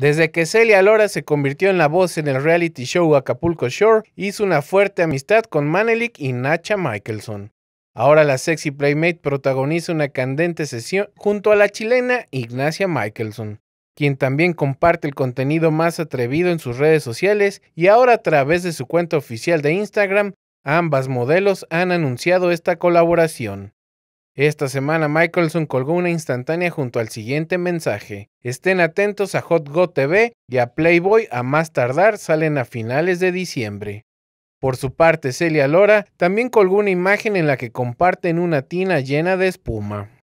Desde que Celia Lora se convirtió en la voz en el reality show Acapulco Shore, hizo una fuerte amistad con Manelik y Nacha Michelson. Ahora la sexy playmate protagoniza una candente sesión junto a la chilena Ignacia Michelson, quien también comparte el contenido más atrevido en sus redes sociales y ahora a través de su cuenta oficial de Instagram, ambas modelos han anunciado esta colaboración. Esta semana Michelson colgó una instantánea junto al siguiente mensaje. Estén atentos a Hot Go TV y a Playboy a más tardar salen a finales de diciembre. Por su parte, Celia Lora también colgó una imagen en la que comparten una tina llena de espuma.